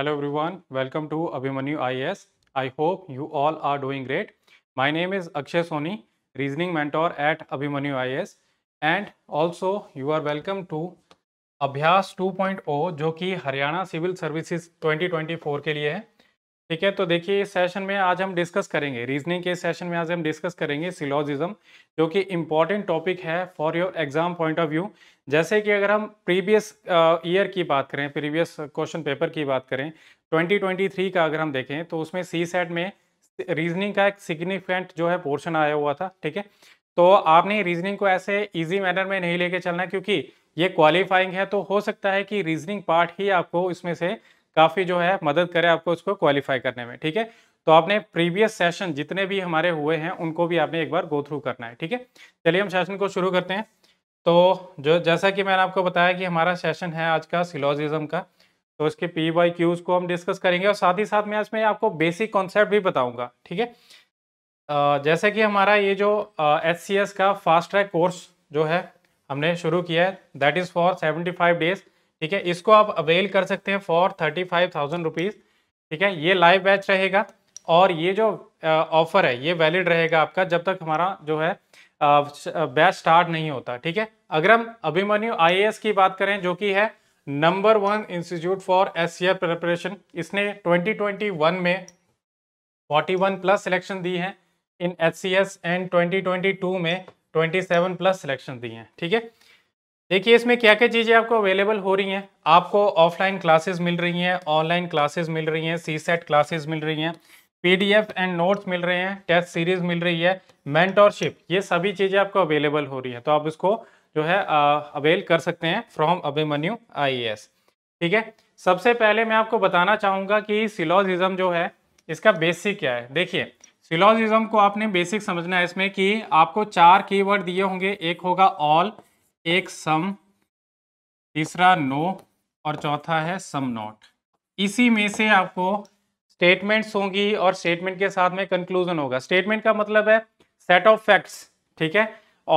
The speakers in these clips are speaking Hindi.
Hello everyone, welcome to Abhimanyu IAS. I hope you all are doing great. My name is Akshay Soni, Reasoning Mentor at Abhimanyu IAS. And also you are welcome to अभ्यास 2.0 जो कि हरियाणा सिविल सर्विसेज 2024 के लिए है ठीक है तो देखिए इस सेशन में आज हम डिस्कस करेंगे रीजनिंग के सेशन में आज हम डिस्कस करेंगे सिलोजिज्म जो कि इम्पॉर्टेंट टॉपिक है for your exam point of view जैसे कि अगर हम प्रीवियस ईयर की बात करें प्रीवियस क्वेश्चन पेपर की बात करें 2023 का अगर हम देखें तो उसमें सी सेट में रीजनिंग का एक सिग्निफिकेंट जो है पोर्शन आया हुआ था ठीक है तो आपने रीजनिंग को ऐसे ईजी मैनर में नहीं लेके चलना क्योंकि ये क्वालिफाइंग है तो हो सकता है कि रीजनिंग पार्ट ही आपको इसमें से काफ़ी जो है मदद करे आपको उसको क्वालिफाई करने में ठीक है तो आपने प्रीवियस सेशन जितने भी हमारे हुए हैं उनको भी आपने एक बार गो थ्रू करना है ठीक है चलिए हम सेशन को शुरू करते हैं तो जो जैसा कि मैंने आपको बताया कि हमारा सेशन है आज का सिलोजिज्म का तो उसके पी वाई क्यूज़ को हम डिस्कस करेंगे और साथ ही साथ मैं इसमें आपको बेसिक कॉन्सेप्ट भी बताऊंगा ठीक है जैसे कि हमारा ये जो एच सी एस का फास्ट ट्रैक कोर्स जो है हमने शुरू किया है that is for seventy five days ठीक है इसको आप अवेल कर सकते हैं for thirty five thousand rupees ठीक है ये लाइव बैच रहेगा और ये जो ऑफर है ये वैलिड रहेगा आपका जब तक हमारा जो है बैच स्टार्ट नहीं होता ठीक है अगर हम अभिमन्यु आई की बात करें जो कि है number one institute for S preparation इसने 2021 में 41 प्लस सिलेक्शन दी है इन एच एंड 2022 में 27 प्लस सिलेक्शन दी हैं ठीक है थीके? देखिए इसमें क्या क्या चीज़ें आपको अवेलेबल हो रही हैं आपको ऑफलाइन क्लासेस मिल रही हैं ऑनलाइन क्लासेस मिल रही हैं सी सेट क्लासेज मिल रही हैं पीडीएफ एंड नोट्स मिल रहे हैं टेस्ट सीरीज मिल रही है मैंटोरशिप ये सभी चीज़ें आपको अवेलेबल हो रही हैं तो आप इसको जो है अवेल कर सकते हैं फ्रॉम अभिमन्यू एस ठीक है सबसे पहले मैं आपको बताना चाहूँगा कि सिलोजिज्म जो है इसका बेसिक क्या है देखिए सिलोजिज्म को आपने बेसिक समझना है इसमें कि आपको चार कीवर्ड दिए होंगे एक होगा ऑल एक सम तीसरा नो और चौथा है सम नॉट इसी में से आपको स्टेटमेंट्स होंगी और स्टेटमेंट के साथ में कंक्लूजन होगा स्टेटमेंट का मतलब है सेट ऑफ फैक्ट्स ठीक है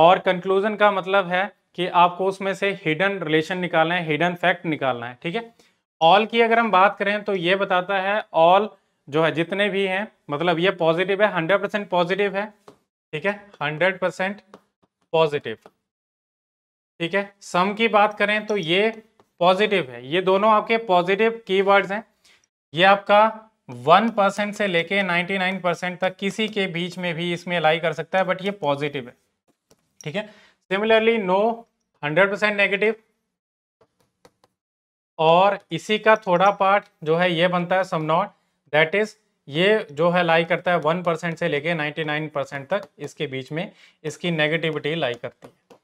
और कंक्लूजन का मतलब है कि आपको उसमें से हिडन रिलेशन निकालना है हिडन फैक्ट निकालना है ठीक है ऑल की अगर हम बात करें तो ये बताता है ऑल जो है जितने भी हैं मतलब ये पॉजिटिव है हंड्रेड परसेंट पॉजिटिव है ठीक है हंड्रेड परसेंट पॉजिटिव ठीक है सम की बात करें तो ये पॉजिटिव है ये दोनों आपके पॉजिटिव कीवर्ड्स हैं ये आपका वन परसेंट से लेके नाइन्टी नाइन परसेंट तक किसी के बीच में भी इसमें लाई कर सकता है बट ये पॉजिटिव है ठीक है similarly no hundred percent negative और इसी का थोड़ा पार्ट जो है ये बनता है सम नॉट दैट इज ये जो है लाई करता है वन परसेंट से लेके नाइन्टी नाइन परसेंट तक इसके बीच में इसकी नेगेटिविटी लाई करती है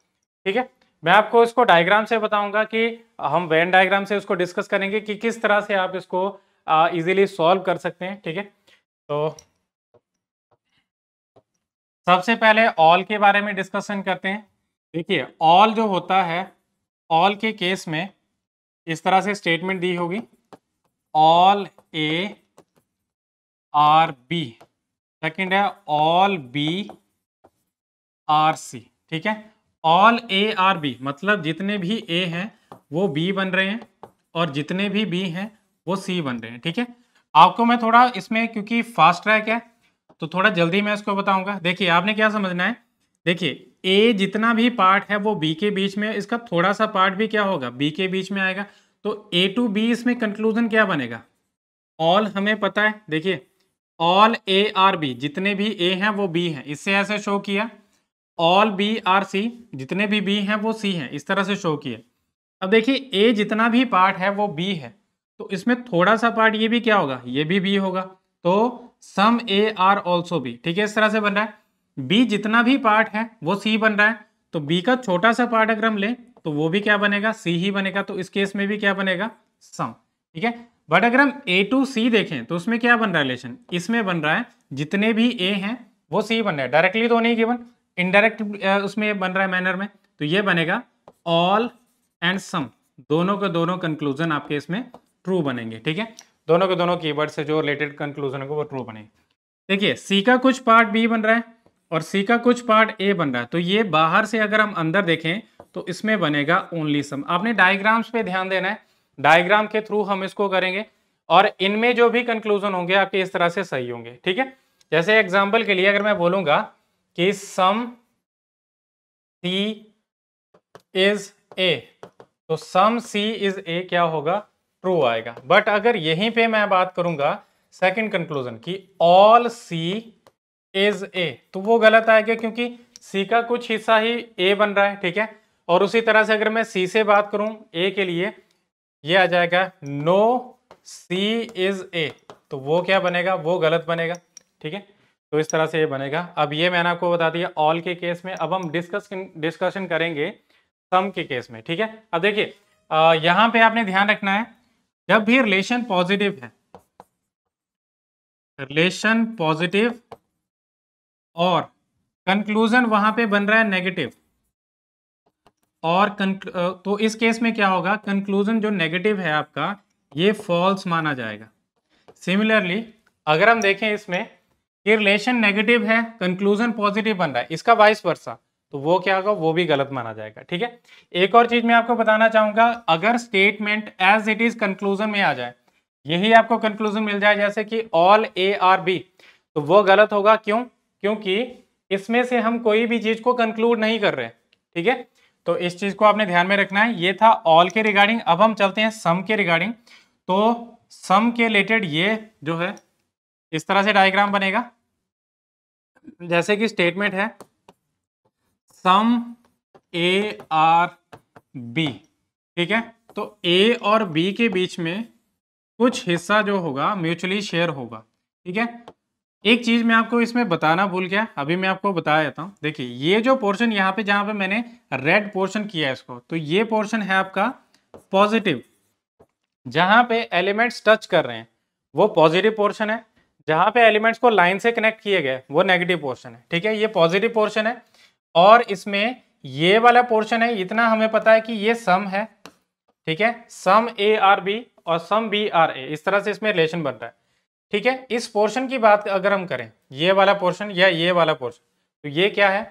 ठीक है मैं आपको इसको डायग्राम से बताऊंगा कि हम वैन डायग्राम से उसको डिस्कस करेंगे कि किस तरह से आप इसको इजीली सॉल्व कर सकते हैं ठीक है तो सबसे पहले ऑल के बारे में डिस्कशन करते हैं देखिए ऑल जो होता है ऑल के केस में इस तरह से स्टेटमेंट दी होगी all A are B second है ऑल बी आर सी ठीक है ऑल ए आर बी मतलब जितने भी ए हैं वो बी बन रहे हैं और जितने भी बी हैं वो सी बन रहे हैं ठीक है आपको मैं थोड़ा इसमें क्योंकि फास्ट ट्रैक है तो थोड़ा जल्दी मैं इसको बताऊंगा देखिए आपने क्या समझना है देखिए ए जितना भी पार्ट है वो बी के बीच में इसका थोड़ा सा पार्ट भी क्या होगा बी के बीच में आएगा तो ए टू बी इसमें कंक्लूजन क्या बनेगा ऑल हमें पता है देखिए ऑल ए आर बी जितने भी ए हैं वो बी हैं इससे ऐसे शो किया ऑल बी आर सी जितने भी बी हैं वो सी हैं इस तरह से शो किए अब देखिए ए जितना भी पार्ट है वो बी है तो इसमें थोड़ा सा पार्ट ये भी क्या होगा ये भी बी होगा तो some A are also B ठीक है इस तरह से बन रहा है बी जितना भी पार्ट है वो सी बन रहा है तो बी का छोटा सा पार्ट अगर हम लें तो वो भी क्या बनेगा सी ही बनेगा तो इस केस में भी क्या बनेगा सम ठीक है बट अगर हम ए टू सी देखें तो उसमें क्या बन रहा है रिलेशन इसमें बन रहा है जितने भी ए हैं वो सी बन रहा है डायरेक्टली तो नहीं गिवन इनडायरेक्ट uh, उसमें बन रहा है मैनर में तो ये बनेगा ऑल एंड सम दोनों के दोनों कंक्लूजन आपके इसमें ट्रू बनेंगे ठीक है दोनों के दोनों की से जो रिलेटेड कंक्लूजन होगा वो ट्रू बनेंगे देखिए सी का कुछ पार्ट बी बन रहा है और सी का कुछ पार्ट ए बन रहा है तो ये बाहर से अगर हम अंदर देखें तो इसमें बनेगा ओनली सम आपने डायग्राम्स पे ध्यान देना है डायग्राम के थ्रू हम इसको करेंगे और इनमें जो भी कंक्लूजन होंगे आपके इस तरह से सही होंगे ठीक है जैसे एग्जाम्पल के लिए अगर मैं बोलूंगा कि सम सी इज ए तो सम सी इज ए क्या होगा ट्रू आएगा बट अगर यहीं पे मैं बात करूंगा सेकंड कंक्लूजन की ऑल सी इज ए तो वो गलत आएगा क्योंकि सी का कुछ हिस्सा ही ए बन रहा है ठीक है और उसी तरह से अगर मैं सी से बात करूं ए के लिए ये आ जाएगा नो सी इज ए तो वो क्या बनेगा वो गलत बनेगा ठीक है तो इस तरह से ये बनेगा अब ये मैंने आपको बता दिया ऑल के केस में अब हम डिस्कस डिस्कशन करेंगे सम के केस में ठीक है अब देखिए यहाँ पे आपने ध्यान रखना है जब भी रिलेशन पॉजिटिव है रिलेशन पॉजिटिव और कंक्लूजन वहां पे बन रहा है नेगेटिव और तो इस केस में क्या होगा कंक्लूजन जो नेगेटिव है आपका ये फॉल्स माना जाएगा सिमिलरली अगर हम देखें इसमें ये रिलेशन नेगेटिव है कंक्लूजन पॉजिटिव बन रहा है इसका वाइस वर्षा तो वो क्या होगा वो भी गलत माना जाएगा ठीक है एक और चीज मैं आपको बताना चाहूंगा अगर statement as it is conclusion में आ जाए यही आपको कंक्लूजन मिल जाए जैसे कि ऑल ए आर बी तो वो गलत होगा क्यों क्योंकि इसमें से हम कोई भी चीज को कंक्लूड नहीं कर रहे ठीक है तो इस चीज को आपने ध्यान में रखना है ये था ऑल के रिगार्डिंग अब हम चलते हैं सम के रिगार्डिंग तो सम के रिलेटेड ये जो है इस तरह से डायग्राम बनेगा जैसे कि स्टेटमेंट है सम ए आर बी ठीक है तो ए और बी के बीच में कुछ हिस्सा जो होगा म्यूचुअली शेयर होगा ठीक है एक चीज़ मैं आपको इसमें बताना भूल गया अभी मैं आपको बता देता हूं देखिए ये जो पोर्शन यहाँ पे जहां पे मैंने रेड पोर्शन किया है इसको तो ये पोर्शन है आपका पॉजिटिव जहां पे एलिमेंट्स टच कर रहे हैं वो पॉजिटिव पोर्शन है जहाँ पे एलिमेंट्स को लाइन से कनेक्ट किए गए वो नेगेटिव पोर्शन है ठीक है ये पॉजिटिव पोर्शन है और इसमें ये वाला पोर्शन है इतना हमें पता है कि ये सम है ठीक है सम ए आर बी और सम बी आर ए इस तरह से इसमें रिलेशन बन रहा है ठीक है इस पोर्शन की बात अगर हम करें ये वाला पोर्शन या ये वाला पोर्शन तो ये क्या है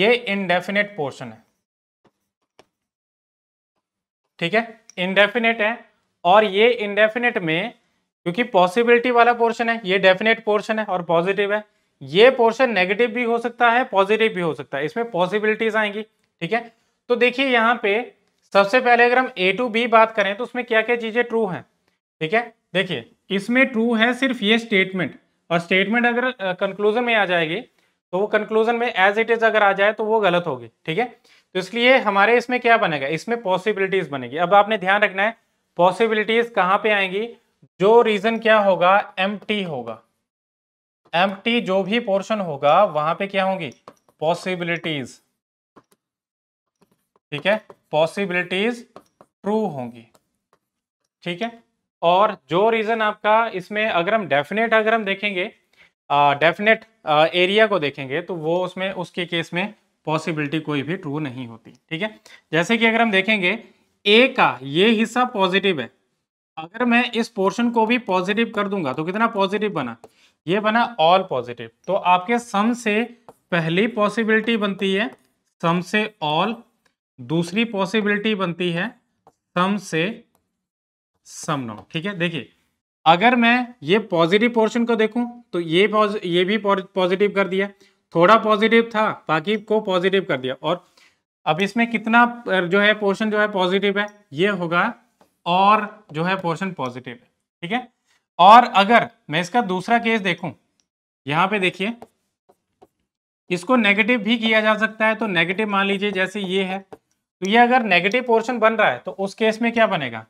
ये इनडेफिनेट पोर्शन है ठीक है इनडेफिनेट है और ये इनडेफिनेट में क्योंकि पॉसिबिलिटी वाला पोर्शन है ये डेफिनेट पोर्शन है और पॉजिटिव है ये पोर्शन नेगेटिव भी हो सकता है पॉजिटिव भी हो सकता है इसमें पॉसिबिलिटीज आएंगी ठीक है तो देखिए यहाँ पे सबसे पहले अगर हम ए टू बी बात करें तो उसमें क्या क्या चीजें ट्रू हैं ठीक है देखिए इसमें ट्रू है सिर्फ ये स्टेटमेंट और स्टेटमेंट अगर कंक्लूजन में आ जाएगी तो वो कंक्लूजन में एज इट इज अगर आ जाए तो वो गलत होगी ठीक है तो इसलिए हमारे इसमें क्या बनेगा इसमें पॉसिबिलिटीज बनेगी अब आपने ध्यान रखना है पॉसिबिलिटीज कहाँ पे आएंगी जो रीजन क्या होगा एम होगा एम जो भी पोर्शन होगा वहां पे क्या होंगी पॉसिबिलिटीज ठीक है पॉसिबिलिटीज ट्रू होंगी ठीक है और जो रीजन आपका इसमें अगर हम डेफिनेट अगर हम देखेंगे डेफिनेट एरिया को देखेंगे तो वो उसमें उसके केस में पॉसिबिलिटी कोई भी ट्रू नहीं होती ठीक है जैसे कि अगर हम देखेंगे ए का ये हिस्सा पॉजिटिव है अगर मैं इस पोर्शन को भी पॉजिटिव कर दूंगा तो कितना पॉजिटिव बना ये बना ऑल पॉजिटिव तो आपके सम से पहली पॉसिबिलिटी बनती है सम से ऑल दूसरी पॉसिबिलिटी बनती है सम से सम नो ठीक है देखिए अगर मैं ये पॉजिटिव पोर्शन को देखूं तो ये ये भी पॉजिटिव कर दिया थोड़ा पॉजिटिव था बाकी को पॉजिटिव कर दिया और अब इसमें कितना जो है पोर्शन जो है पॉजिटिव है ये होगा और जो है पोर्शन पॉजिटिव है ठीक है और अगर मैं इसका दूसरा केस देखूं यहां पे देखिए इसको नेगेटिव भी किया जा सकता है तो नेगेटिव मान लीजिए जैसे ये है तो ये अगर नेगेटिव पोर्शन बन रहा है तो उस केस में क्या बनेगा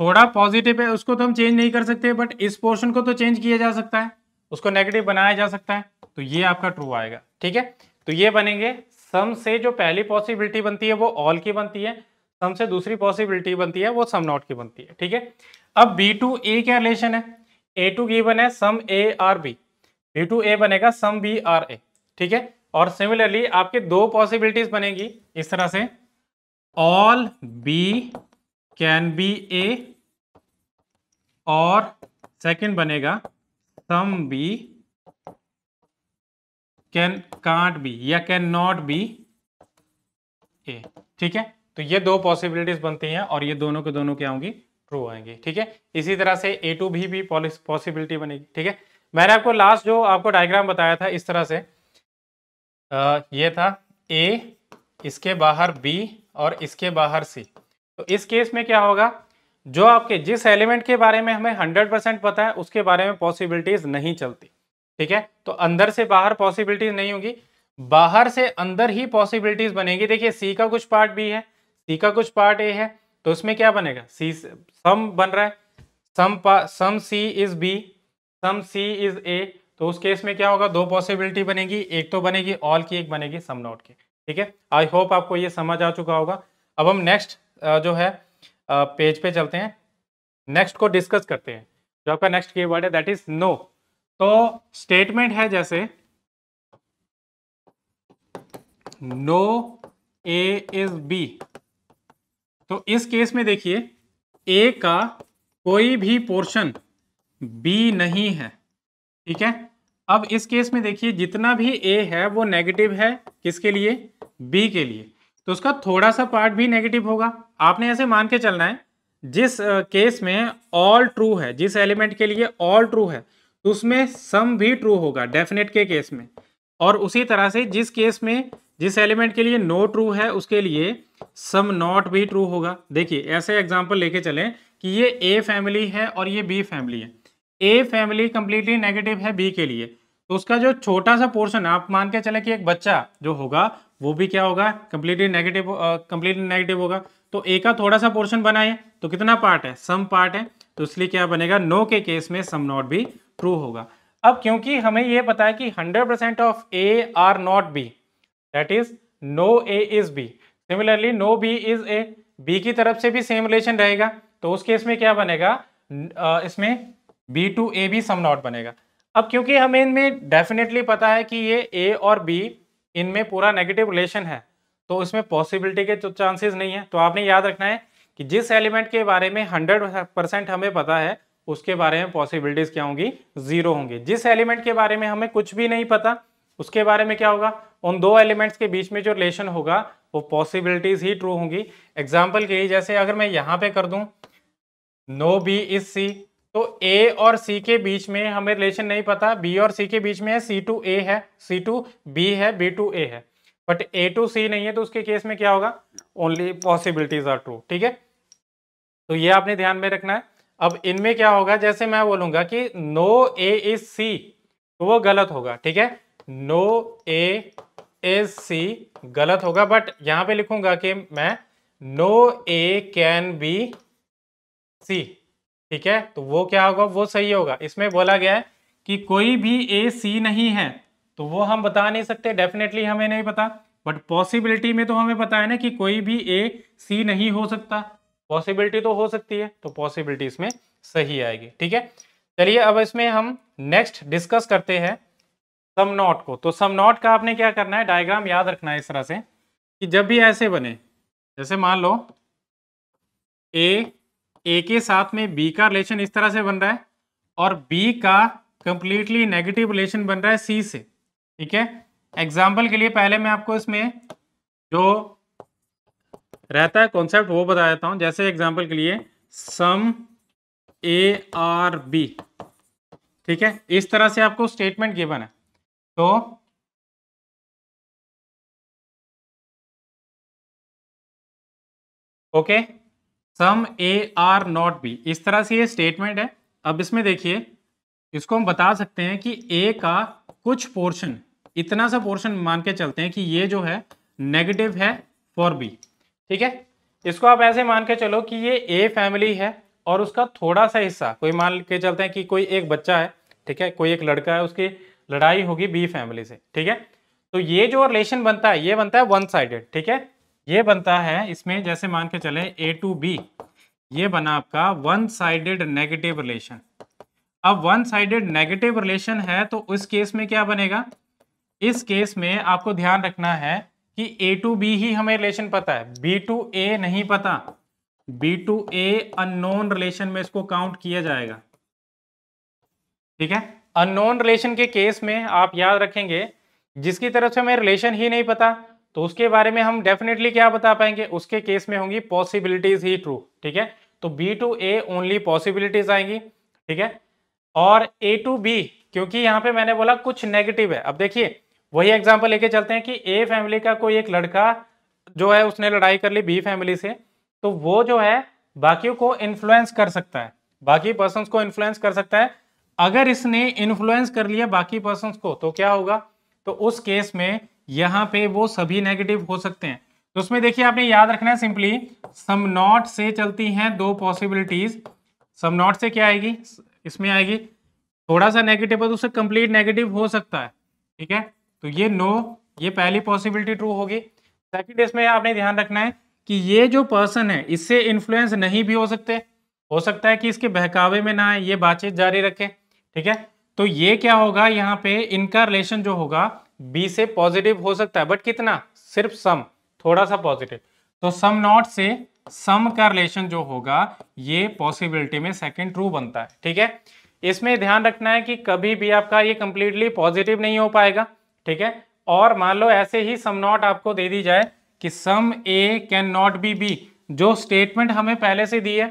थोड़ा पॉजिटिव है उसको तो हम चेंज नहीं कर सकते बट इस पोर्शन को तो चेंज किया जा सकता है उसको नेगेटिव बनाया जा सकता है तो ये आपका ट्रू आएगा ठीक है तो ये बनेंगे सम से जो पहली पॉसिबिलिटी बनती है वो ऑल की बनती है सम से दूसरी पॉसिबिलिटी बनती है वो सम नॉट की बनती है ठीक है अब बी टू ए क्या रिलेशन है ए टू गिवन बने some A are B B to A बनेगा सम बी आर ए ठीक है और सिमिलरली आपके दो पॉसिबिलिटीज बनेगी इस तरह से all B can be A और सेकंड बनेगा some B can can't be या कैन नॉट बी ए ठीक है तो ये दो पॉसिबिलिटीज बनती हैं और ये दोनों के दोनों क्या होंगी ट्रू आएंगी ठीक है इसी तरह से ए टू भी भी पॉसिबिलिटी बनेगी ठीक है मैंने आपको लास्ट जो आपको डायग्राम बताया था इस तरह से आ, ये था ए इसके बाहर बी और इसके बाहर सी तो इस केस में क्या होगा जो आपके जिस एलिमेंट के बारे में हमें हंड्रेड परसेंट पता है उसके बारे में पॉसिबिलिटीज नहीं चलती ठीक है तो अंदर से बाहर पॉसिबिलिटीज नहीं होगी बाहर से अंदर ही पॉसिबिलिटीज बनेगी देखिए सी का कुछ पार्ट भी है सी का कुछ पार्ट ए है तो उसमें क्या बनेगा सी सम बन रहा है some some C is B some C is A तो उस केस में क्या होगा दो पॉसिबिलिटी बनेगी एक तो बनेगी ऑल की एक बनेगी सम नॉट की ठीक है आई होप आपको ये समझ आ चुका होगा अब हम नेक्स्ट जो है पेज पे चलते हैं नेक्स्ट को डिस्कस करते हैं जो आपका नेक्स्ट की वर्ड है दैट इज नो तो स्टेटमेंट है जैसे नो ए इज बी तो इस केस में देखिए ए का कोई भी पोर्शन बी नहीं है ठीक है अब इस केस में देखिए जितना भी ए है वो नेगेटिव है किसके लिए बी के लिए तो उसका थोड़ा सा पार्ट भी नेगेटिव होगा आपने ऐसे मान के चलना है जिस केस में ऑल ट्रू है जिस एलिमेंट के लिए ऑल ट्रू है तो उसमें सम भी ट्रू होगा डेफिनेट के केस में और उसी तरह से जिस केस में जिस एलिमेंट के लिए नो ट्रू है उसके लिए सम नॉट भी ट्रू होगा देखिए ऐसे एग्जाम्पल लेके चलें कि ये ए फैमिली है और ये बी फैमिली है ए फैमिली कंप्लीटली नेगेटिव है बी के लिए तो उसका जो छोटा सा पोर्शन आप मान के चले कि एक बच्चा जो होगा वो भी क्या होगा कंप्लीटली नेगेटिव कंप्लीटली नेगेटिव होगा तो ए का थोड़ा सा पोर्शन बनाए तो कितना पार्ट है सम पार्ट है तो इसलिए क्या बनेगा नो के केस में सम नॉट भी ट्रू होगा अब क्योंकि हमें यह पता है कि 100% percent of A are not B that is no A is B similarly no B is A B की तरफ से भी सेम रिलेशन रहेगा तो उस केस में क्या बनेगा इसमें बी टू ए भी सम नॉट बनेगा अब क्योंकि हमें इनमें डेफिनेटली पता है कि ये ए और बी इनमें पूरा नेगेटिव रिलेशन है तो इसमें पॉसिबिलिटी के तो चांसेस नहीं है तो आपने याद रखना है कि जिस एलिमेंट के बारे में हंड्रेड परसेंट हमें पता है उसके बारे में पॉसिबिलिटीज क्या होंगी जीरो होंगी जिस एलिमेंट के बारे में हमें कुछ भी नहीं पता उसके बारे में क्या होगा उन दो एलिमेंट्स के बीच में जो रिलेशन होगा वो पॉसिबिलिटीज ही ट्रू होंगी एग्जाम्पल के लिए जैसे अगर मैं यहाँ पे कर दूँ नो बी इज सी तो ए और सी के बीच में हमें रिलेशन नहीं पता बी और सी के बीच में है सी टू ए है सी टू बी है बी टू ए है बट ए टू सी नहीं है तो उसके केस में क्या होगा ओनली पॉसिबिलिटीज आर ट्रू ठीक है तो ये आपने ध्यान में रखना है अब इनमें क्या होगा जैसे मैं बोलूंगा कि नो ए इज सी तो वो गलत होगा ठीक है नो ए इज सी गलत होगा बट यहां पे लिखूंगा कि मैं no A can be C ठीक है तो वो क्या होगा वो सही होगा इसमें बोला गया है कि कोई भी ए सी नहीं है तो वो हम बता नहीं सकते डेफिनेटली हमें नहीं पता बट पॉसिबिलिटी में तो हमें पता है ना कि कोई भी ए सी नहीं हो सकता पॉसिबिलिटी तो हो सकती है तो पॉसिबिलिटी इसमें सही आएगी ठीक है चलिए अब इसमें हम नेक्स्ट डिस्कस करते हैं सम नॉट को तो सम नॉट का आपने क्या करना है डायग्राम याद रखना है इस तरह से कि जब भी ऐसे बने जैसे मान लो ए ए के साथ में बी का रिलेशन इस तरह से बन रहा है और बी का कंप्लीटली नेगेटिव रिलेशन बन रहा है सी से ठीक है एग्जाम्पल के लिए पहले मैं आपको इसमें जो रहता है कॉन्सेप्ट वो बता देता हूँ जैसे एग्जाम्पल के लिए सम ए आर बी ठीक है इस तरह से आपको स्टेटमेंट गिवन है तो okay some A are not B इस तरह से ये स्टेटमेंट है अब इसमें देखिए इसको हम बता सकते हैं कि ए का कुछ पोर्शन इतना सा पोर्शन मान के चलते हैं कि ये जो है नेगेटिव है फॉर बी ठीक है इसको आप ऐसे मान के चलो कि ये ए फैमिली है और उसका थोड़ा सा हिस्सा कोई मान के चलते हैं कि कोई एक बच्चा है ठीक है कोई एक लड़का है उसकी लड़ाई होगी बी फैमिली से ठीक है तो ये जो रिलेशन बनता है ये बनता है वन साइडेड ठीक है ये बनता है इसमें जैसे मान के चले ए टू बी ये बना आपका वन साइडेड नेगेटिव रिलेशन अब वन साइडेड नेगेटिव रिलेशन है तो उस केस में क्या बनेगा इस केस में आपको ध्यान रखना है कि ए टू बी ही हमें रिलेशन पता है बी टू ए नहीं पता B to A unknown relation में इसको काउंट किया जाएगा ठीक है अननोन रिलेशन के केस में आप याद रखेंगे जिसकी तरफ से हमें रिलेशन ही नहीं पता तो उसके बारे में हम डेफिनेटली क्या बता पाएंगे उसके केस में होंगी पॉसिबिलिटीज ही ट्रू ठीक है तो B to A only possibilities आएंगी ठीक है और ए टू बी क्योंकि यहां पे मैंने बोला कुछ नेगेटिव है अब देखिए वही एग्जाम्पल लेके चलते हैं कि ए फैमिली का कोई एक लड़का जो है उसने लड़ाई कर ली बी फैमिली से तो वो जो है बाकियों को इन्फ्लुएंस कर सकता है बाकी पर्सन को इन्फ्लुएंस कर सकता है अगर इसने इन्फ्लुएंस कर लिया बाकी पर्सन को तो क्या होगा तो उस केस में यहाँ पे वो सभी नेगेटिव हो सकते हैं तो उसमें देखिए आपने याद रखना है सिंपली सम नॉट से चलती हैं दो पॉसिबिलिटीज सम नॉट से क्या आएगी इसमें आएगी थोड़ा सा नेगेटिव है तो उससे कंप्लीट नेगेटिव हो सकता है ठीक है तो ये नो ये पहली पॉसिबिलिटी ट्रू होगी सेकंड इसमें आपने ध्यान रखना है कि ये जो पर्सन है इससे इन्फ्लुएंस नहीं भी हो सकते हो सकता है कि इसके बहकावे में ना ये बातचीत जारी रखे ठीक है तो ये क्या होगा यहाँ पे इनका रिलेशन जो होगा बी से पॉजिटिव हो सकता है बट कितना सिर्फ सम थोड़ा सा पॉजिटिव तो सम नॉट से सम का रिलेशन जो होगा ये पॉसिबिलिटी में सेकंड ट्रू बनता है ठीक है इसमें ध्यान रखना है कि कभी भी आपका ये कंप्लीटली पॉजिटिव नहीं हो पाएगा ठीक है और मान लो ऐसे ही सम नॉट आपको दे दी जाए कि some A can not be B जो स्टेटमेंट हमें पहले से दी है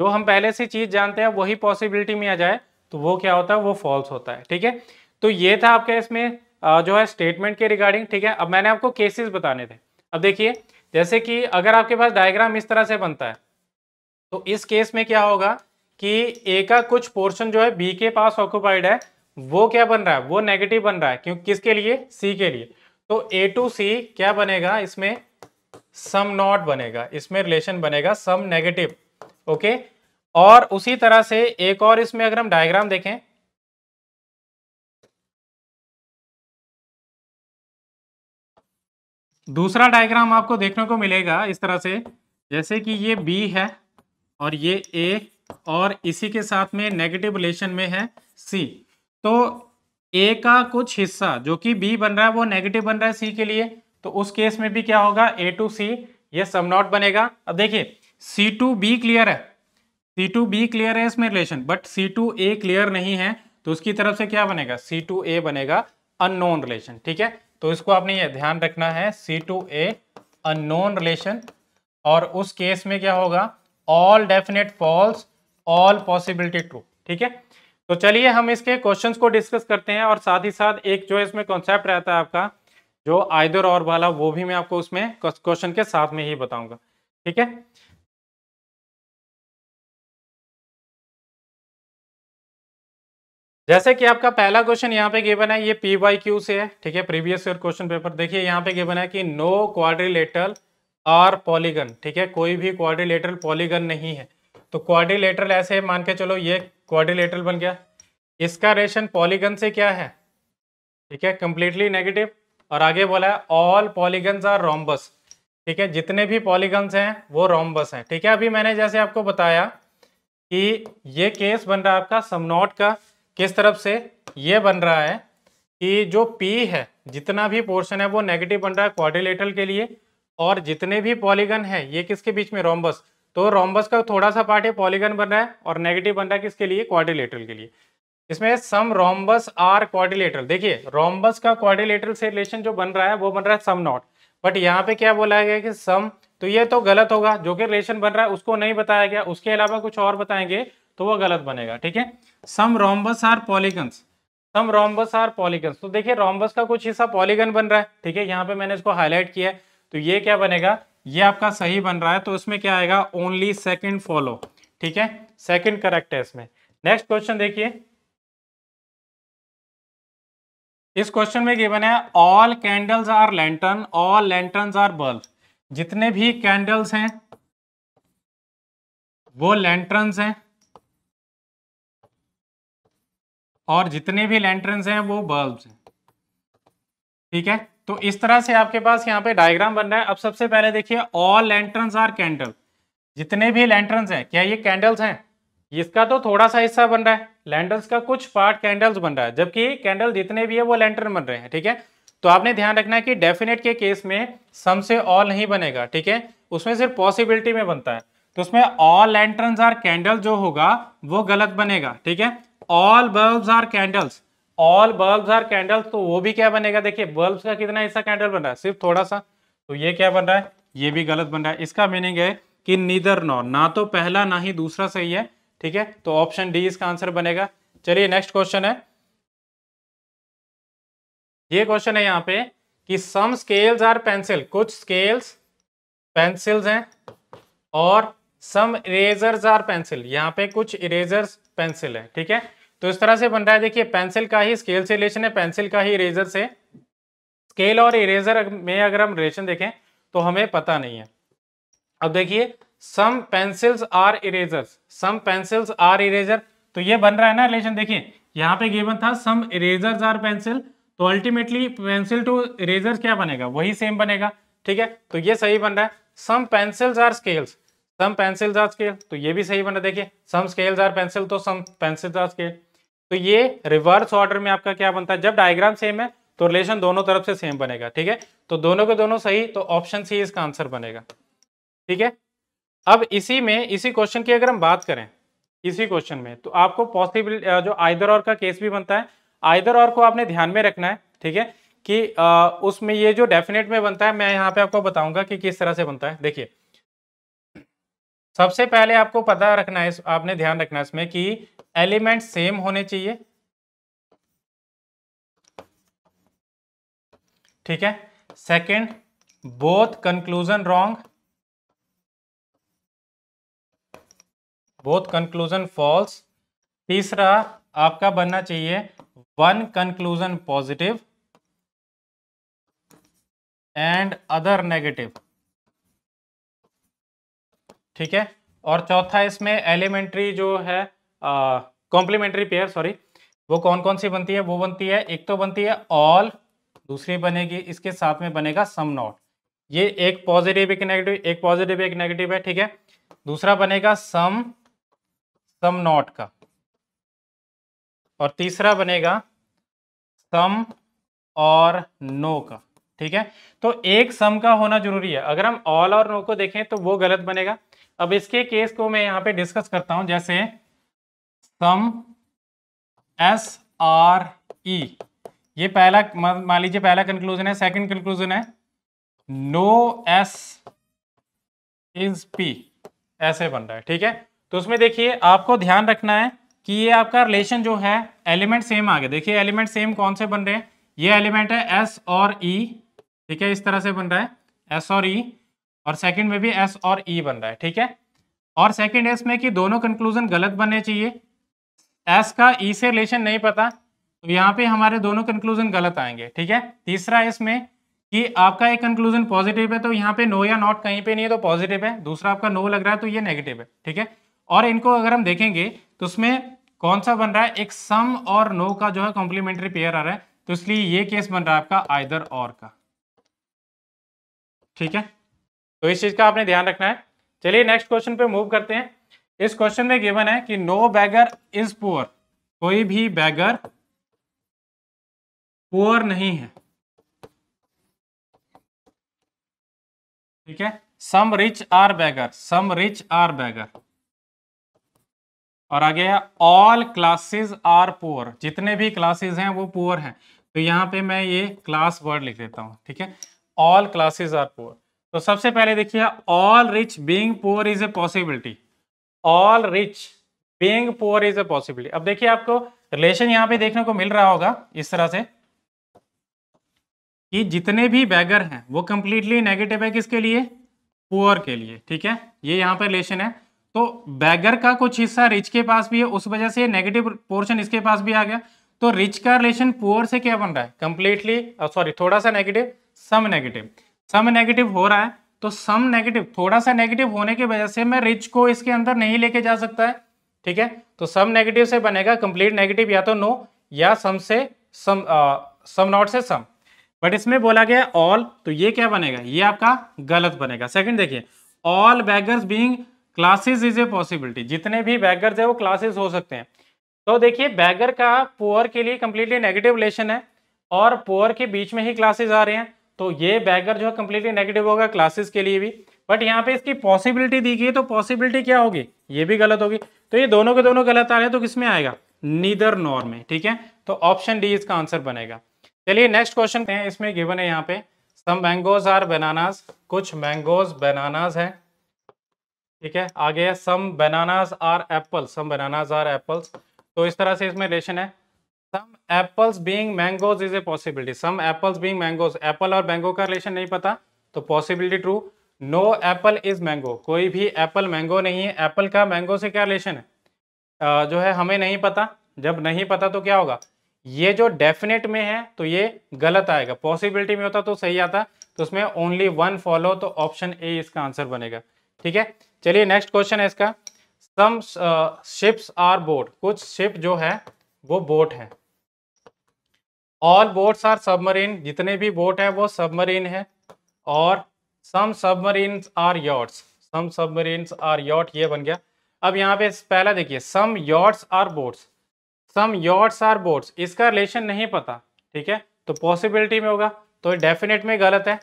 जो हम पहले से चीज़ जानते हैं वही पॉसिबिलिटी में आ जाए तो वो क्या होता है वो फॉल्स होता है ठीक है तो ये था आपका इसमें जो है स्टेटमेंट के रिगार्डिंग ठीक है अब मैंने आपको केसेस बताने थे अब देखिए जैसे कि अगर आपके पास डायग्राम इस तरह से बनता है तो इस केस में क्या होगा कि ए का कुछ पोर्शन जो है बी के पास ऑक्यूपाइड है वो क्या बन रहा है वो नेगेटिव बन रहा है क्योंकि किसके लिए सी के लिए तो ए टू सी क्या बनेगा इसमें सम नॉट बनेगा इसमें रिलेशन बनेगा सम नेगेटिव ओके और उसी तरह से एक और इसमें अगर हम डायग्राम देखें दूसरा डायग्राम आपको देखने को मिलेगा इस तरह से जैसे कि ये बी है और ये ए और इसी के साथ में नेगेटिव रिलेशन में है सी तो ए का कुछ हिस्सा जो कि बी बन रहा है वो नेगेटिव बन रहा है सी के लिए तो उस केस में भी क्या होगा ए टू सी ये सम नॉट बनेगा अब देखिए सी टू बी क्लियर है सी टू बी क्लियर है इसमें relation but C to A clear नहीं है तो उसकी तरफ से क्या बनेगा सी टू ए बनेगा अननोन रिलेशन ठीक है तो इसको आपने ये ध्यान रखना है C to A unknown relation और उस केस में क्या होगा all definite false all possibility true ठीक है तो चलिए हम इसके क्वेश्चंस को डिस्कस करते हैं और साथ ही साथ एक जो इसमें कॉन्सेप्ट रहता है आपका जो आयदर और वाला वो भी मैं आपको उसमें क्वेश्चन के साथ में ही बताऊंगा ठीक है जैसे कि आपका पहला क्वेश्चन यहाँ पे गिवन है ये पी वाई क्यू से है ठीक है प्रीवियस ईयर क्वेश्चन पेपर देखिए यहाँ पे गिवन है कि नो क्वाड्रिलेटरल आर पॉलीगन ठीक है कोई भी क्वाड्रिलेटरल पॉलीगन नहीं है तो क्वाड्रिलेटरल ऐसे मान के चलो ये क्वाड्रिलेटरल बन गया इसका रेशन पॉलीगन से क्या है ठीक है कंप्लीटली नेगेटिव और आगे बोला है ऑल पॉलीगन्स आर रोमबस ठीक है जितने भी पॉलीगन्स हैं वो रोमबस हैं ठीक है अभी मैंने जैसे आपको बताया कि ये केस बन रहा है आपका समनॉट का किस तरफ से ये बन रहा है कि जो पी है जितना भी पोर्शन है वो नेगेटिव बन रहा है क्वाड्रिलेटरल के लिए और जितने भी पॉलीगन है ये किसके बीच में रोमबस तो रोम्बस का थोड़ा सा पार्ट है पॉलीगन बन रहा है और नेगेटिव बन रहा है किसके लिए क्वारिलेटरल के लिए इसमें सम रोमबस आर क्वारिलेटरल देखिए रोम्बस का क्वारिलेटरल से रिलेशन जो बन रहा है वो बन रहा है सम नॉट बट यहाँ पे क्या बोला गया कि सम तो ये तो गलत होगा जो कि रिलेशन बन रहा है उसको नहीं बताया गया उसके अलावा कुछ और बताएंगे तो वो गलत बनेगा ठीक है some rhombus are polygons some rhombus are polygons तो देखिए रोमबस का कुछ हिस्सा पॉलीगन बन रहा है ठीक है यहाँ पे मैंने इसको हाईलाइट किया है तो ये क्या बनेगा ये आपका सही बन रहा है तो इसमें क्या आएगा ओनली सेकेंड फॉलो ठीक है सेकेंड करेक्ट है इसमें नेक्स्ट क्वेश्चन देखिए इस क्वेश्चन में गिवन है all candles are lantern all lantern are bulb जितने भी कैंडल्स हैं वो लैंटर्न हैं और जितने भी लैंटर्न हैं वो बल्ब हैं ठीक है तो इस तरह से आपके पास यहाँ पे डायग्राम बन रहा है अब सबसे पहले देखिए ऑल लैंटर्न्स आर कैंडल जितने भी लैंटर्न्स हैं क्या ये कैंडल्स हैं इसका तो थोड़ा सा हिस्सा बन रहा है लैंडल्स का कुछ पार्ट कैंडल्स बन रहा है जबकि कैंडल जितने भी है वो लैंटर्न बन रहे हैं ठीक है तो आपने ध्यान रखना है कि डेफिनेट के केस में सम से ऑल नहीं बनेगा ठीक है उसमें सिर्फ पॉसिबिलिटी में बनता है तो उसमें ऑल एंट्रंस आर कैंडल जो होगा वो गलत बनेगा ठीक है all bulb are candles all bulb are candles तो वो भी क्या बनेगा देखिए बल्ब का कितना हिस्सा कैंडल बन रहा है सिर्फ थोड़ा सा तो ये क्या बन रहा है ये भी गलत बन रहा है इसका मीनिंग है कि नीदर नो ना तो पहला ना ही दूसरा सही है ठीक है तो ऑप्शन डी इसका आंसर बनेगा चलिए नेक्स्ट क्वेश्चन है ये क्वेश्चन है यहाँ पे कि सम स्केल्स आर पेंसिल कुछ स्केल्स पेंसिल्स हैं और सम इरेजर्स आर पेंसिल यहाँ पे कुछ इरेजर्स पेंसिल है ठीक है तो इस तरह से बन रहा है देखिए पेंसिल का ही स्केल से रिलेशन है पेंसिल का ही इरेजर से स्केल और इरेजर में अगर हम रिलेशन देखें तो हमें पता नहीं है अब देखिए some pencils are erasers some pencils are eraser तो ये बन रहा है ना रिलेशन देखिए यहाँ पे गेवन था सम इरेजर्स आर पेंसिल तो अल्टीमेटली पेंसिल टू इरेजर क्या बनेगा वही सेम बनेगा ठीक है तो ये सही बन रहा है some pencils are scales some pencils are scale तो ये भी सही बन रहा है देखिए सम स्केल्स आर पेंसिल तो सम पेंसिल्स आर स्केल तो ये रिवर्स ऑर्डर में आपका क्या बनता है जब डायग्राम सेम है तो रिलेशन दोनों तरफ से सेम बनेगा ठीक है तो दोनों के दोनों सही तो ऑप्शन सी इसका आंसर बनेगा ठीक है अब इसी में इसी क्वेश्चन की अगर हम बात करें इसी क्वेश्चन में तो आपको पॉसिबिल जो आइदर और का केस भी बनता है आइदर और को आपने ध्यान में रखना है ठीक है कि आ, उसमें ये जो डेफिनेट में बनता है मैं यहाँ पे आपको बताऊंगा कि किस तरह से बनता है देखिए सबसे पहले आपको पता रखना है आपने ध्यान रखना है इसमें कि एलिमेंट सेम होने चाहिए ठीक है second both conclusion wrong both conclusion false तीसरा आपका बनना चाहिए one conclusion positive and other negative ठीक है और चौथा इसमें एलिमेंट्री जो है कॉम्प्लीमेंट्री पेयर सॉरी वो कौन कौन सी बनती है वो बनती है एक तो बनती है ऑल दूसरी बनेगी इसके साथ में बनेगा सम नॉट ये एक पॉजिटिव एक नेगेटिव एक पॉजिटिव एक नेगेटिव है ठीक है दूसरा बनेगा सम सम नॉट का और तीसरा बनेगा सम और नो का ठीक है तो एक सम का होना जरूरी है अगर हम ऑल और नो को देखें तो वो गलत बनेगा अब इसके केस को मैं यहाँ पे डिस्कस करता हूं जैसे सम एस आर ई ये पहला मान लीजिए पहला कंक्लूजन है सेकंड कंक्लूजन है नो एस इज पी ऐसे बन रहा है ठीक है तो उसमें देखिए आपको ध्यान रखना है कि ये आपका रिलेशन जो है एलिमेंट सेम आ गया देखिए एलिमेंट सेम कौन से बन रहे हैं ये एलिमेंट है एस और ई e, ठीक है इस तरह से बन रहा है एस और ई e, और सेकंड में भी एस और ई e बन रहा है ठीक है और सेकंड एस इसमें कि दोनों कंक्लूजन गलत बनने चाहिए एस का ई e से रिलेशन नहीं पता तो यहाँ पे हमारे दोनों कंक्लूजन गलत आएंगे ठीक है तीसरा इसमें कि आपका एक कंक्लूजन पॉजिटिव है तो यहाँ पे नो या नॉट कहीं पे नहीं है तो पॉजिटिव है दूसरा आपका नो लग रहा है तो ये नेगेटिव है ठीक है और इनको अगर हम देखेंगे तो उसमें कौन सा बन रहा है एक सम और नो का जो है कॉम्प्लीमेंट्री पेयर आ रहा है तो इसलिए ये केस बन रहा है आपका आइदर और का ठीक है तो इस चीज़ का आपने ध्यान रखना है चलिए नेक्स्ट क्वेश्चन पे मूव करते हैं इस क्वेश्चन में गिवन है कि नो बैगर इज पुअर कोई भी बैगर पुअर नहीं है ठीक है some rich are beggar some rich are beggar और आगे है ऑल क्लासेस आर पुअर जितने भी क्लासेस हैं वो पुअर हैं तो यहां पे मैं ये क्लास वर्ड लिख देता हूं ठीक है ऑल क्लासेस आर पुअर तो सबसे पहले देखिए all rich being poor is a possibility all rich being poor is a possibility अब देखिए आपको रिलेशन यहां पे देखने को मिल रहा होगा इस तरह से कि जितने भी बैगर हैं वो कंप्लीटली नेगेटिव है किसके लिए पुअर के लिए ठीक है ये यहां पर रिलेशन है तो बैगर का कुछ हिस्सा रिच के पास भी है उस वजह से नेगेटिव पोर्शन इसके पास भी आ गया तो रिच का रिलेशन पुअर से क्या बन रहा है कंप्लीटली सॉरी uh, थोड़ा सा negative some negative some negative हो रहा है तो सम नेगेटिव थोड़ा सा नेगेटिव होने की वजह से मैं रिच को इसके अंदर नहीं लेके जा सकता है ठीक है तो सम नेगेटिव से बनेगा कंप्लीट नेगेटिव या तो नो या सम से सम आ, सम नॉट से सम बट इसमें बोला गया ऑल तो ये क्या बनेगा ये आपका गलत बनेगा सेकंड देखिए all beggars being classes is a possibility जितने भी बैगर्स है वो क्लासेस हो सकते हैं तो देखिए बैगर का पोअर के लिए कंप्लीटली नेगेटिव रिलेशन है और पोअर के बीच में ही क्लासेज आ रहे हैं तो ये बैगर जो है कम्प्लीटली नेगेटिव होगा क्लासेस के लिए भी बट यहाँ पे इसकी पॉसिबिलिटी दी गई तो पॉसिबिलिटी क्या होगी ये भी गलत होगी तो ये दोनों के दोनों गलत आ रहे हैं तो किसमें आएगा नीदर नॉर में ठीक है तो ऑप्शन डी इसका आंसर बनेगा चलिए नेक्स्ट क्वेश्चन है इसमें गिवन है यहाँ पे सम मैंगोज आर बनानास कुछ मैंगोज बनानास हैं ठीक है आगे है some bananas are apple some bananas are apples तो इस तरह से इसमें रिलेशन है some apples being mangoes is a possibility some apples being mangoes apple और मैंगो का रिलेशन नहीं पता तो possibility true no apple is mango कोई भी एप्पल मैंगो नहीं है एप्पल का मैंगो से क्या रिलेशन है uh, जो है हमें नहीं पता जब नहीं पता तो क्या होगा ये जो डेफिनेट में है तो ये गलत आएगा पॉसिबिलिटी में होता तो सही आता तो उसमें ओनली वन फॉलो तो ऑप्शन ए इसका आंसर बनेगा ठीक है चलिए नेक्स्ट क्वेश्चन है इसका सम शिप्स आर बोट कुछ शिप जो है वो बोट है ऑल बोट्स आर सबमरीन जितने भी बोट हैं वो सबमरीन है और some submarine are yachts some submarine are yacht ये बन गया अब यहाँ पे पहला देखिए some yachts are boats some yachts are boats इसका रिलेशन नहीं पता ठीक है तो पॉसिबिलिटी में होगा तो डेफिनेट में गलत है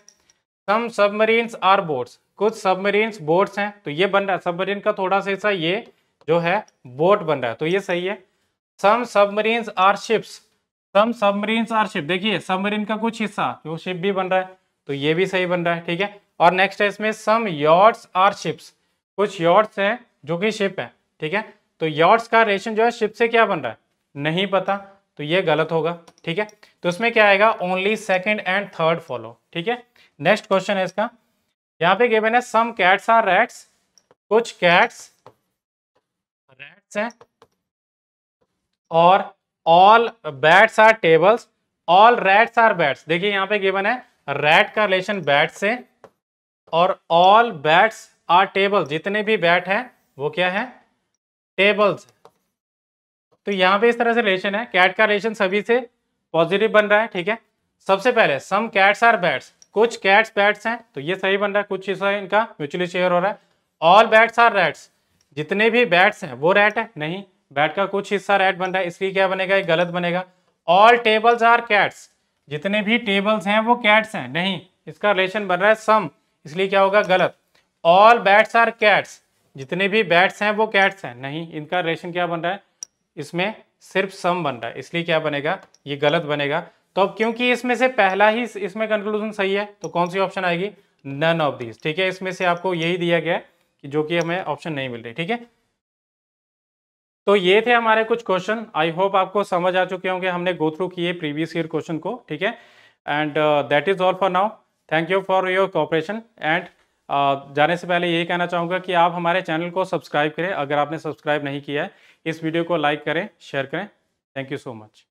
सम सबमरीन आर बोट्स कुछ सबमरीन बोट्स हैं तो ये बन रहा है सबमरीन का थोड़ा सा हिस्सा ये जो है बोट बन रहा है तो ये सही है some submarine are ships some submarine are ship देखिए सबमरीन का कुछ हिस्सा जो शिप भी बन रहा है तो ये भी सही बन रहा है ठीक है और नेक्स्ट है इसमें सम यॉर्ड्स आर शिप्स कुछ यॉर्ड्स हैं जो कि शिप है ठीक है तो यॉर्ड्स का रेशन जो है शिप से क्या बन रहा है नहीं पता तो ये गलत होगा ठीक है तो इसमें क्या आएगा only second and third follow ठीक है नेक्स्ट क्वेश्चन है इसका यहाँ पे गिवन है सम कैट्स आर रैट्स कुछ कैट्स रैट्स हैं और all bats are tables all rats are bats देखिए यहाँ पे गिवन है रैट का रिलेशन बैट से और ऑल बैट्स आर टेबल जितने भी बैट हैं वो क्या है टेबल्स तो यहाँ पे इस तरह से रिलेशन है कैट का रिलेशन सभी से पॉजिटिव बन रहा है ठीक है सबसे पहले सम कैट्स आर बैट्स कुछ कैट्स बैट्स हैं तो ये सही बन रहा है कुछ हिस्सा इनका म्यूचुअली शेयर हो रहा है ऑल बैट्स आर रैट्स जितने भी बैट्स हैं वो रैट है नहीं बैट का कुछ हिस्सा राइट बन रहा है इसलिए क्या बनेगा ये गलत बनेगा ऑल टेबल्स आर कैट्स जितने भी टेबल्स हैं वो कैट्स हैं नहीं इसका रिलेशन बन रहा है सम इसलिए क्या होगा गलत ऑल बैट्स आर कैट्स जितने भी बैट्स हैं वो कैट्स हैं नहीं इनका रिलेशन क्या बन रहा है इसमें सिर्फ सम बन रहा है इसलिए क्या बनेगा ये गलत बनेगा तो अब क्योंकि इसमें से पहला ही इसमें कंक्लूजन सही है तो कौन सी ऑप्शन आएगी नन ऑफ दीज ठीक है इसमें से आपको यही दिया गया है कि जो कि हमें ऑप्शन नहीं मिल रही ठीक है तो ये थे हमारे कुछ क्वेश्चन आई होप आपको समझ आ चुके होंगे हमने गो थ्रू किए प्रीवियस ईयर क्वेश्चन को ठीक है and that is all for now thank you for your cooperation and जाने से पहले यही कहना चाहूँगा कि आप हमारे चैनल को सब्सक्राइब करें अगर आपने सब्सक्राइब नहीं किया है इस वीडियो को लाइक करें शेयर करें थैंक यू सो मच